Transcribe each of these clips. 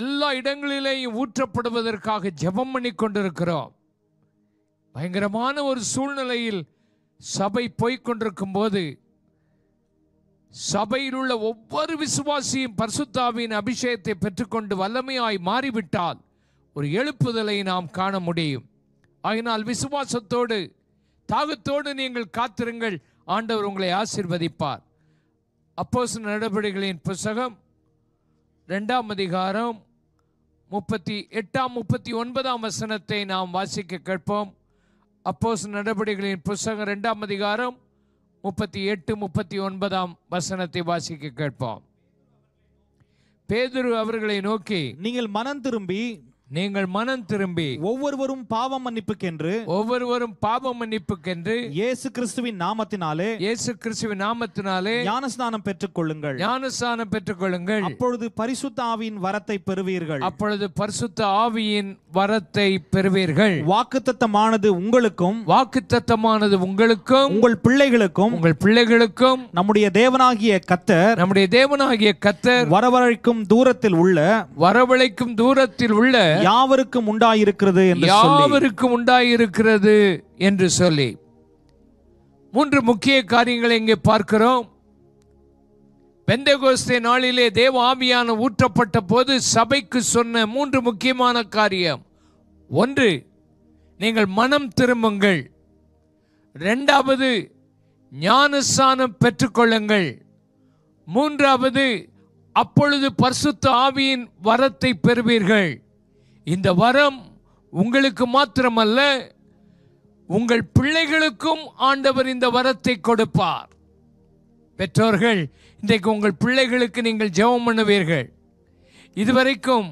எல்லா இடங்களிலேயும் ஊற்றப்படுவதற்காக ஜெபம் பண்ணி கொண்டிருக்கிறோம் பயங்கரமான ஒரு சூழ்நிலையில் சபை போய்கொண்டிருக்கும் போது சபையில் உள்ள ஒவ்வொரு விசுவாசியும் பர்சுத்தாவின் அபிஷேகத்தை பெற்றுக்கொண்டு வல்லமையாய் மாறிவிட்டால் ஒரு எழுப்புதலை நாம் காண முடியும் ஆகினால் விசுவாசத்தோடு தாகத்தோடு நீங்கள் காத்திருங்கள் ஆண்டவர் உங்களை ஆசிர்வதிப்பார் அப்போஸ் நடவடிக்கைகளின் புஸ்தகம் ரெண்டாம் அதிகாரம் முப்பத்தி எட்டாம் முப்பத்தி ஒன்பதாம் வசனத்தை நாம் வாசிக்க கேட்போம் அப்போஸ் நடவடிக்கைகளின் புஸ்தகம் ரெண்டாம் அதிகாரம் முப்பத்தி எட்டு முப்பத்தி ஒன்பதாம் வசனத்தை வாசிக்க கேட்போம் பேதுரு அவர்களை நோக்கி நீங்கள் மனம் திரும்பி நீங்கள் மனம் திரும்பி ஒவ்வொருவரும் பாவம் மன்னிப்புக்கென்று ஒவ்வொருவரும் பாவம் மன்னிப்புக்கென்று இயேசு கிறிஸ்துவின் நாமத்தினாலே இயேசு கிறிஸ்துவின் நாமத்தினாலே ஞானஸ்நானம் பெற்றுக் கொள்ளுங்கள் ஞானஸ்நானம் பெற்றுக் கொள்ளுங்கள் அப்பொழுது பரிசுத்த ஆவியின் வரத்தை பெறுவீர்கள் அப்பொழுது பரிசுத்த ஆவியின் வரத்தை பெறுவீர்கள் வாக்குத்தத்தமானது உங்களுக்கும் வாக்குத்தத்தமானது உங்களுக்கும் உங்கள் பிள்ளைகளுக்கும் உங்கள் பிள்ளைகளுக்கும் நம்முடைய தேவனாகிய கத்தர் நம்முடைய தேவனாகிய கத்தர் வரவழைக்கும் தூரத்தில் உள்ள வரவழைக்கும் தூரத்தில் உள்ள யாவருக்கும் உண்டாயிருக்கிறது என்று யாவருக்கும் உண்டாயிருக்கிறது என்று சொல்லி மூன்று முக்கிய காரியங்களை இங்கே பார்க்கிறோம் பெந்தகோஸ்தே நாளிலே தேவ ஆவியான ஊற்றப்பட்ட போது சபைக்கு சொன்ன மூன்று முக்கியமான காரியம் ஒன்று நீங்கள் மனம் திரும்புங்கள் ரெண்டாவது ஞானஸ்தானம் பெற்றுக்கொள்ளுங்கள் மூன்றாவது அப்பொழுது பர்சுத்த ஆவியின் வரத்தை பெறுவீர்கள் இந்த வரம் உங்களுக்கு மாத்திரமல்ல உங்கள் பிள்ளைகளுக்கும் ஆண்டவர் இந்த வரத்தை கொடுப்பார் பெற்றோர்கள் இன்றைக்கு உங்கள் பிள்ளைகளுக்கு நீங்கள் ஜெபம் பண்ணுவீர்கள் இதுவரைக்கும்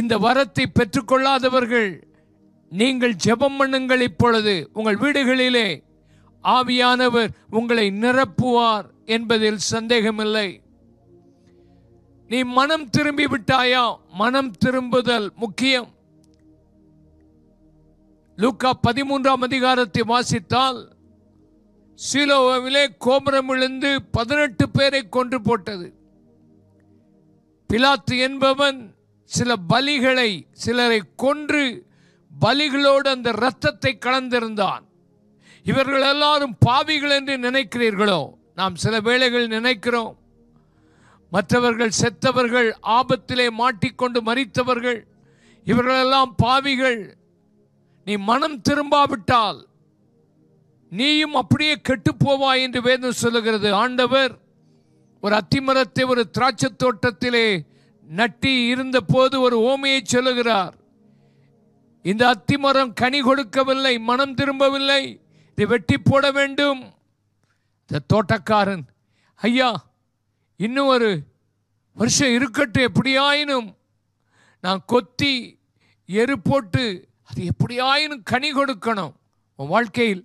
இந்த வரத்தை பெற்றுக்கொள்ளாதவர்கள் நீங்கள் ஜெபம் பண்ணுங்கள் இப்பொழுது உங்கள் வீடுகளிலே ஆவியானவர் உங்களை நிரப்புவார் என்பதில் சந்தேகமில்லை நீ மனம் திரும்பி விட்டாயா மனம் திரும்புதல் முக்கியம் லூக்கா பதிமூன்றாம் அதிகாரத்தை வாசித்தால் சீலோவிலே கோபுரம் விழுந்து பதினெட்டு பேரை கொன்று போட்டது பிலாத்து என்பவன் சில பலிகளை சிலரை கொன்று பலிகளோடு அந்த இரத்தத்தை கலந்திருந்தான் இவர்கள் எல்லாரும் பாவிகள் என்று நினைக்கிறீர்களோ நாம் சில வேளைகள் நினைக்கிறோம் மற்றவர்கள் செத்தவர்கள் ஆபத்திலே மாட்டிக்கொண்டு மறித்தவர்கள் இவர்களெல்லாம் பாவிகள் நீ மனம் திரும்பாவிட்டால் நீயும் அப்படியே கெட்டுப்போவாய் என்று வேதம் சொல்லுகிறது ஆண்டவர் ஒரு அத்திமரத்தை ஒரு திராட்சை தோட்டத்திலே நட்டி இருந்த போது ஒரு ஓமையை சொல்லுகிறார் இந்த அத்திமரம் கனி கொடுக்கவில்லை மனம் திரும்பவில்லை இதை வெட்டி போட வேண்டும் இந்த தோட்டக்காரன் ஐயா இன்னும் ஒரு வருஷம் இருக்கட்டும் எப்படியாயினும் நான் கொத்தி எரு போட்டு அது எப்படியாயினும் கனி கொடுக்கணும் உன் வாழ்க்கையில்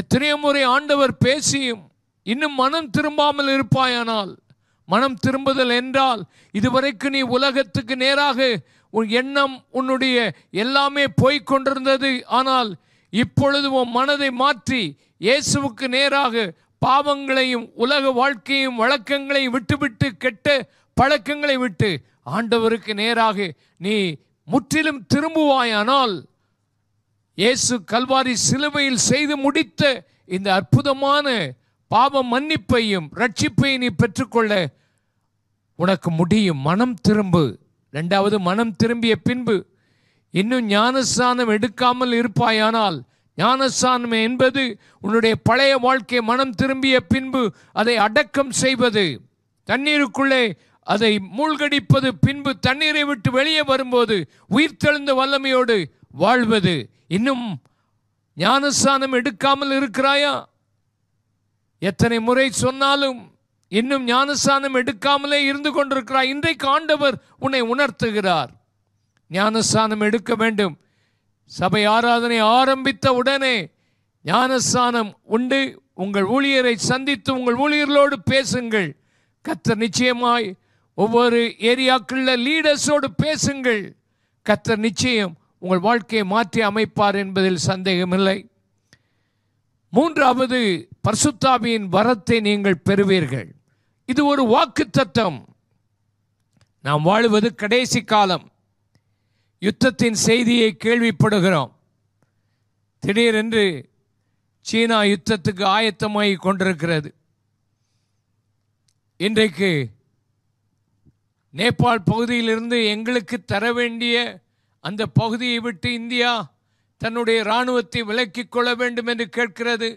எத்தனையோ முறை ஆண்டவர் பேசியும் இன்னும் மனம் திரும்பாமல் இருப்பாயானால் மனம் திரும்புதல் என்றால் இதுவரைக்கு நீ உலகத்துக்கு நேராக உன் எண்ணம் உன்னுடைய எல்லாமே கொண்டிருந்தது ஆனால் இப்பொழுது உன் மனதை மாற்றி இயேசுவுக்கு நேராக பாவங்களையும் உலக வாழ்க்கையும் வழக்கங்களையும் விட்டுவிட்டு கெட்ட பழக்கங்களை விட்டு ஆண்டவருக்கு நேராக நீ முற்றிலும் திரும்புவாயானால் இயேசு கல்வாரி சிலுவையில் செய்து முடித்த இந்த அற்புதமான பாவ மன்னிப்பையும் ரட்சிப்பையும் நீ பெற்றுக்கொள்ள உனக்கு முடியும் மனம் திரும்பு ரெண்டாவது மனம் திரும்பிய பின்பு இன்னும் ஞானஸ்தானம் எடுக்காமல் இருப்பாயானால் ஞானசான்மை என்பது உன்னுடைய பழைய வாழ்க்கை மனம் திரும்பிய பின்பு அதை அடக்கம் செய்வது தண்ணீருக்குள்ளே அதை மூழ்கடிப்பது பின்பு தண்ணீரை விட்டு வெளியே வரும்போது உயிர்த்தெழுந்த வல்லமையோடு வாழ்வது இன்னும் ஞானஸ்தானம் எடுக்காமல் இருக்கிறாயா எத்தனை முறை சொன்னாலும் இன்னும் ஞானஸ்தானம் எடுக்காமலே இருந்து கொண்டிருக்கிறாய் இன்றைக்கு ஆண்டவர் உன்னை உணர்த்துகிறார் ஞானஸ்தானம் எடுக்க வேண்டும் சபை ஆராதனை ஆரம்பித்த உடனே ஞானஸ்தானம் உண்டு உங்கள் ஊழியரை சந்தித்து உங்கள் ஊழியர்களோடு பேசுங்கள் கத்தர் நிச்சயமாய் ஒவ்வொரு ஏரியாக்களில் லீடர்ஸோடு பேசுங்கள் கத்தர் நிச்சயம் உங்கள் வாழ்க்கையை மாற்றி அமைப்பார் என்பதில் சந்தேகமில்லை மூன்றாவது பர்சுத்தாபியின் வரத்தை நீங்கள் பெறுவீர்கள் இது ஒரு வாக்கு நாம் வாழுவது கடைசி காலம் யுத்தத்தின் செய்தியை கேள்விப்படுகிறோம் திடீரென்று சீனா யுத்தத்துக்கு ஆயத்தமாகி கொண்டிருக்கிறது இன்றைக்கு நேபாள் பகுதியிலிருந்து எங்களுக்கு தர வேண்டிய அந்த பகுதியை விட்டு இந்தியா தன்னுடைய இராணுவத்தை விலக்கிக் கொள்ள வேண்டும் என்று கேட்கிறது